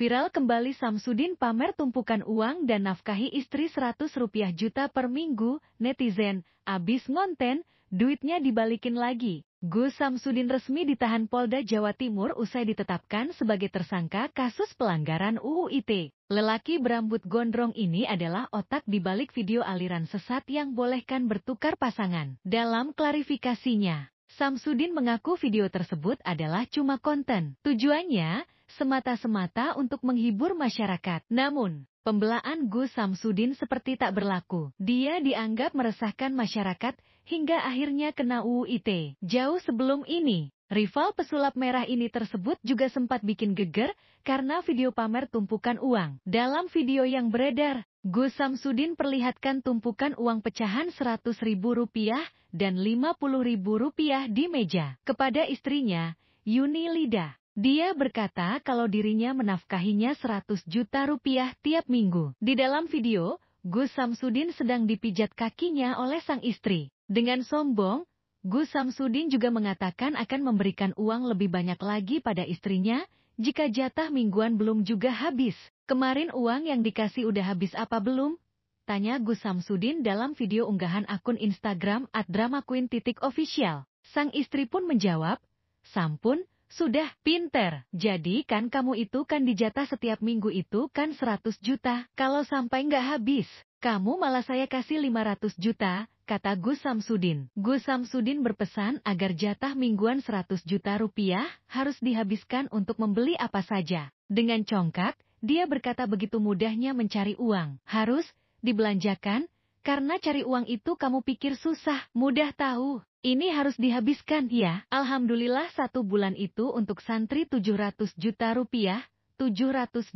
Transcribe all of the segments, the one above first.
Viral kembali Samsudin pamer tumpukan uang dan nafkahi istri 100 rupiah juta per minggu, netizen, abis ngonten, duitnya dibalikin lagi. Gus Samsudin resmi ditahan Polda Jawa Timur usai ditetapkan sebagai tersangka kasus pelanggaran UU ITE. Lelaki berambut gondrong ini adalah otak di balik video aliran sesat yang bolehkan bertukar pasangan. Dalam klarifikasinya, Samsudin mengaku video tersebut adalah cuma konten. Tujuannya, semata-semata untuk menghibur masyarakat. Namun, pembelaan Gus Samsudin seperti tak berlaku. Dia dianggap meresahkan masyarakat hingga akhirnya kena UU ITE. Jauh sebelum ini, rival pesulap merah ini tersebut juga sempat bikin geger karena video pamer tumpukan uang. Dalam video yang beredar, Gus Samsudin perlihatkan tumpukan uang pecahan Rp100.000 dan Rp50.000 di meja kepada istrinya, Yuni Lida. Dia berkata kalau dirinya menafkahinya 100 juta rupiah tiap minggu. Di dalam video, Gus Samsudin sedang dipijat kakinya oleh sang istri. Dengan sombong, Gus Samsudin juga mengatakan akan memberikan uang lebih banyak lagi pada istrinya jika jatah mingguan belum juga habis, kemarin uang yang dikasih udah habis apa belum? Tanya Gus Samsudin dalam video unggahan akun Instagram at dramaqueen.official. Sang istri pun menjawab, Sampun, sudah, pinter. Jadi kan kamu itu kan dijatah setiap minggu itu kan 100 juta. Kalau sampai nggak habis, kamu malah saya kasih 500 juta kata Gus Samsudin. Gus Samsudin berpesan agar jatah mingguan 100 juta rupiah harus dihabiskan untuk membeli apa saja. Dengan congkak, dia berkata begitu mudahnya mencari uang. Harus dibelanjakan, karena cari uang itu kamu pikir susah, mudah tahu. Ini harus dihabiskan ya. Alhamdulillah satu bulan itu untuk santri 700 juta rupiah, 720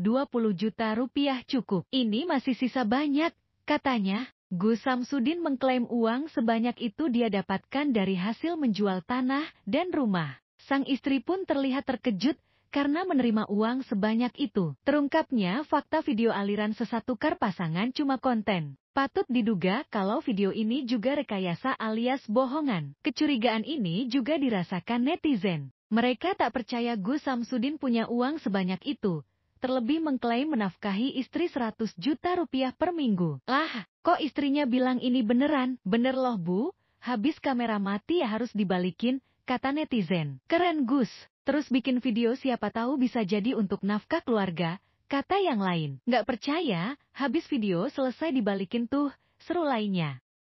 juta rupiah cukup. Ini masih sisa banyak, katanya. Gus Samsudin mengklaim uang sebanyak itu dia dapatkan dari hasil menjual tanah dan rumah. Sang istri pun terlihat terkejut karena menerima uang sebanyak itu. Terungkapnya fakta video aliran sesat tukar pasangan cuma konten. Patut diduga kalau video ini juga rekayasa alias bohongan. Kecurigaan ini juga dirasakan netizen. Mereka tak percaya Gus Samsudin punya uang sebanyak itu. Terlebih mengklaim menafkahi istri 100 juta rupiah per minggu. Lah, Kok istrinya bilang ini beneran? Bener loh bu, habis kamera mati ya harus dibalikin, kata netizen. Keren Gus, terus bikin video siapa tahu bisa jadi untuk nafkah keluarga, kata yang lain. Nggak percaya, habis video selesai dibalikin tuh, seru lainnya.